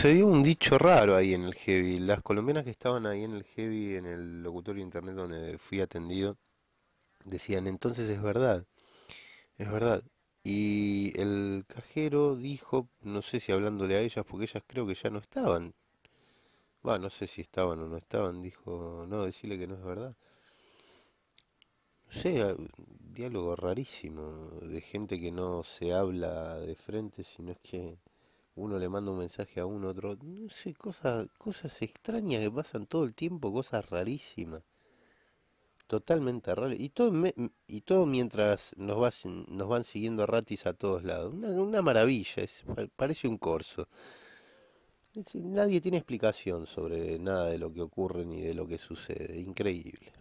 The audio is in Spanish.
Se dio un dicho raro ahí en el Heavy. Las colombianas que estaban ahí en el Heavy, en el locutorio internet donde fui atendido, decían, entonces es verdad, es verdad. Y el cajero dijo, no sé si hablándole a ellas, porque ellas creo que ya no estaban. Bueno, no sé si estaban o no estaban, dijo, no, decirle que no es verdad. No sé, ah, diálogo rarísimo de gente que no se habla de frente, sino es que uno le manda un mensaje a un otro, no sé, cosas, cosas extrañas que pasan todo el tiempo, cosas rarísimas, totalmente raras, y todo, y todo mientras nos, nos van siguiendo ratis a todos lados, una, maravilla, parece un corso. nadie tiene explicación sobre nada de lo que ocurre ni de lo que sucede, increíble.